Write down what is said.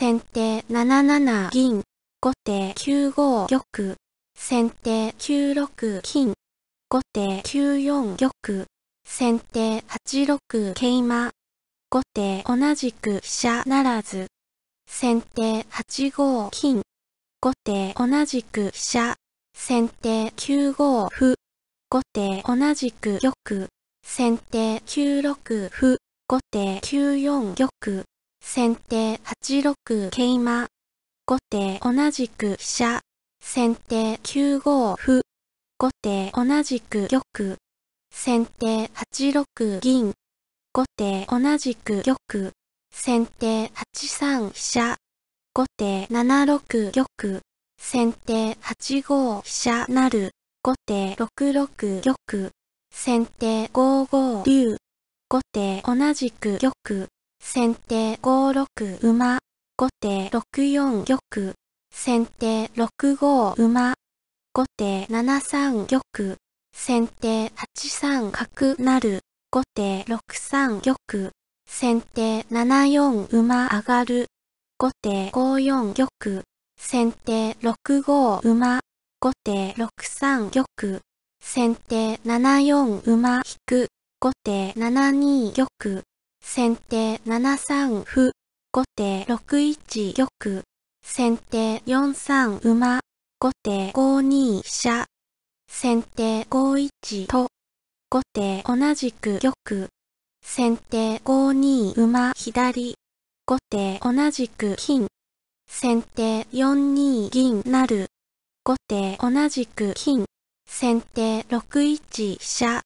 先手7七銀。後手9五玉。先手9六金。後手9四玉。先手8六桂馬。後手同じく飛車ならず。先手8五金。後手同じく飛車。先手9五歩。後手同じく玉。先手9六歩。後手9四玉。先手8六桂馬。後手同じく飛車。先手9五歩。後手同じく玉。先手8六銀。後手同じく玉。先手8三飛車。後手7六玉。先手8五飛車なる。後手6六玉。先手5五竜。後手同じく玉。先手5六馬、後手6四玉、先手6五馬、後手7三玉、先手8三角成、後手6三玉、先手7四馬上がる、後手5四玉、先手6五馬、後手6三玉、先手7四馬引く、後手7二玉、先手7三歩、後手6一玉、先手4三馬、後手5二飛車、先手5一と、後手同じく玉、先手5二馬左、後手同じく金、先手4二銀なる、後手同じく金、先手6一飛車、